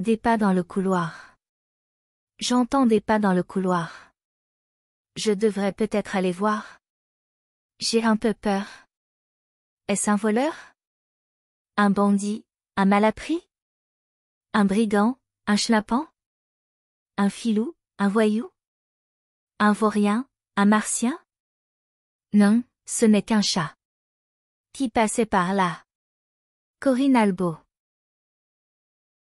Des pas dans le couloir. J'entends des pas dans le couloir. Je devrais peut-être aller voir. J'ai un peu peur. Est-ce un voleur Un bandit Un malappris Un brigand Un schnappant Un filou Un voyou Un vaurien Un martien Non, ce n'est qu'un chat. Qui passait par là Corinne Albo